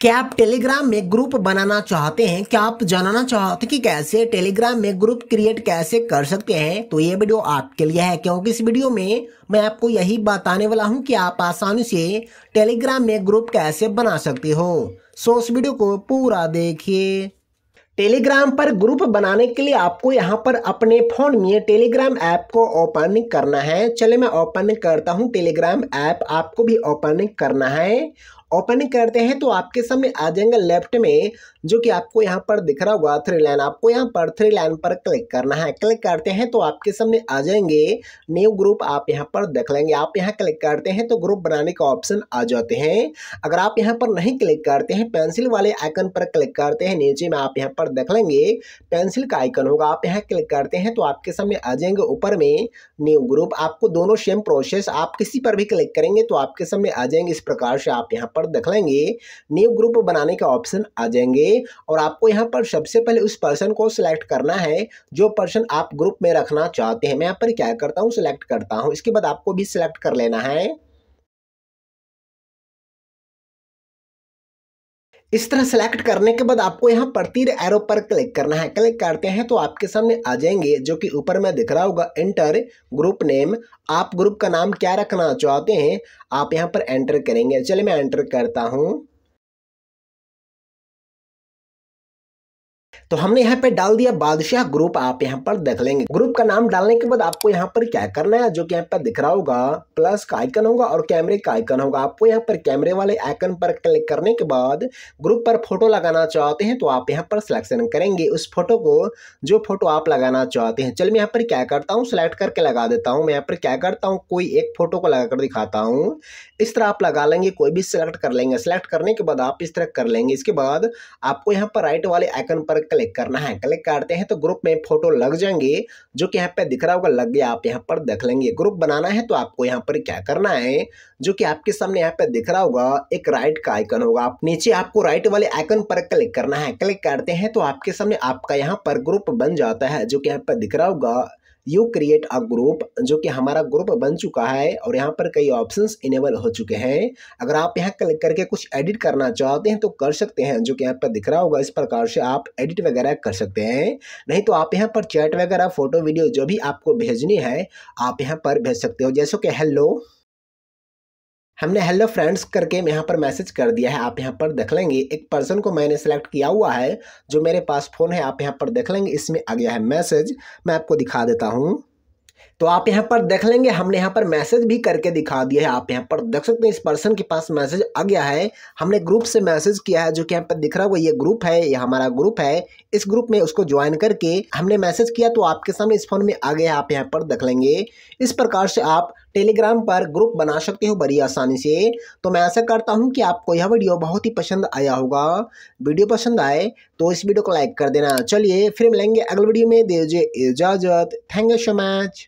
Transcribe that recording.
क्या आप टेलीग्राम में ग्रुप बनाना चाहते हैं क्या आप जानना चाहते हैं कि कैसे टेलीग्राम में ग्रुप क्रिएट कैसे कर सकते हैं तो ये वीडियो आपके लिए है क्योंकि इस वीडियो में मैं आपको यही बताने वाला हूं कि आप आसानी से टेलीग्राम में ग्रुप कैसे बना सकते हो सो इस वीडियो को पूरा देखिए टेलीग्राम पर ग्रुप बनाने के लिए आपको यहाँ पर अपने फ़ोन में टेलीग्राम ऐप को ओपन करना है चले मैं ओपन करता हूँ टेलीग्राम ऐप आपको भी ओपन करना है ओपनिंग करते हैं तो आपके सामने आ जाएंगे लेफ्ट में जो कि आपको यहाँ पर दिख रहा होगा थ्री लाइन आपको यहाँ पर थ्री लाइन पर क्लिक करना है क्लिक करते हैं तो आपके सामने आ जाएंगे न्यू ग्रुप आप यहाँ पर देख लेंगे आप यहाँ क्लिक करते हैं तो ग्रुप बनाने का ऑप्शन आ जाते हैं अगर आप यहाँ पर नहीं क्लिक करते हैं पेंसिल वाले आइकन पर क्लिक करते हैं नीचे में आप यहाँ पर देख लेंगे पेंसिल का आइकन होगा आप यहाँ क्लिक करते हैं तो आपके सामने आ जाएंगे ऊपर में न्यू ग्रुप आपको दोनों सेम प्रोसेस आप किसी पर भी क्लिक करेंगे तो आपके सामने आ जाएंगे इस प्रकार से आप यहाँ पर लेंगे न्यू ग्रुप बनाने का ऑप्शन आ जाएंगे और आपको यहाँ पर सबसे पहले उस पर्सन को सिलेक्ट करना है जो पर्सन आप ग्रुप में रखना चाहते हैं मैं यहाँ पर क्या करता हूँ सिलेक्ट करता हूँ इसके बाद आपको भी सिलेक्ट कर लेना है इस तरह सेलेक्ट करने के बाद आपको यहाँ पर तीर एरो पर क्लिक करना है क्लिक करते हैं तो आपके सामने आ जाएंगे जो कि ऊपर में दिख रहा होगा एंटर ग्रुप नेम आप ग्रुप का नाम क्या रखना चाहते हैं आप यहाँ पर एंटर करेंगे चलिए मैं एंटर करता हूँ तो हमने यहाँ पे डाल दिया बादशाह ग्रुप आप यहाँ पर देख लेंगे ग्रुप का नाम डालने के बाद आपको यहाँ पर क्या करना है जो कि यहाँ पर दिख रहा होगा प्लस का आइकन होगा और कैमरे का आइकन होगा आपको यहाँ पर कैमरे वाले आइकन पर क्लिक करने के बाद ग्रुप पर फोटो लगाना चाहते हैं तो आप यहाँ पर सिलेक्शन करेंगे उस फोटो को जो फोटो आप लगाना चाहते हैं चल मैं यहाँ पर क्या करता हूँ सिलेक्ट करके लगा देता हूँ मैं यहाँ पर क्या करता हूँ कोई एक फोटो को लगा कर दिखाता हूँ इस तरह आप लगा लेंगे कोई भी सिलेक्ट कर लेंगे सिलेक्ट करने के बाद आप इस तरह कर लेंगे इसके बाद आपको यहाँ पर राइट वाले आइकन पर क्लिक क्लिक करना है क्लिक करते हैं तो ग्रुप में फोटो लग जाएंगे जो कि यहाँ पे दिख रहा होगा लग गया आप यहाँ पर देख लेंगे ग्रुप बनाना है तो आपको यहाँ पर क्या करना है जो कि आपके सामने यहाँ पे दिख रहा होगा एक राइट का आइकन होगा आप नीचे आपको राइट वाले आइकन पर क्लिक करना है क्लिक करते हैं तो आपके सामने आपका यहाँ पर ग्रुप बन जाता है जो कि यहाँ पर दिख रहा होगा यू क्रिएट अ ग्रुप जो कि हमारा ग्रुप बन चुका है और यहाँ पर कई ऑप्शंस इनेबल हो चुके हैं अगर आप यहाँ क्लिक करके कुछ एडिट करना चाहते हैं तो कर सकते हैं जो कि यहाँ पर दिख रहा होगा इस प्रकार से आप एडिट वगैरह कर सकते हैं नहीं तो आप यहाँ पर चैट वगैरह फ़ोटो वीडियो जो भी आपको भेजनी है आप यहाँ पर भेज सकते हो जैसे कि हेलो हमने हेलो फ्रेंड्स करके यहाँ पर मैसेज कर दिया है आप यहाँ पर देख लेंगे एक पर्सन को मैंने सेलेक्ट किया हुआ है जो मेरे पास फ़ोन है आप यहाँ पर देख लेंगे इसमें आ गया है मैसेज मैं आपको दिखा देता हूँ तो आप यहाँ पर देख लेंगे हमने यहाँ पर मैसेज भी करके दिखा दिया है आप यहाँ पर देख सकते हैं इस पर्सन के पास मैसेज आ गया है हमने ग्रुप से मैसेज किया है जो कि यहाँ पर दिख रहा होगा ये ग्रुप है ये हमारा ग्रुप है इस ग्रुप में उसको ज्वाइन करके हमने मैसेज किया तो आपके सामने इस फोन में आ गया है आप यहाँ पर देख लेंगे इस प्रकार से आप टेलीग्राम पर ग्रुप बना सकते हो बड़ी आसानी से तो मैं ऐसा करता हूँ कि आपको यह वीडियो बहुत ही पसंद आया होगा वीडियो पसंद आए तो इस वीडियो को लाइक कर देना चलिए फिर मिलेंगे अगले वीडियो में दे इजाज़त थैंक यू सो मच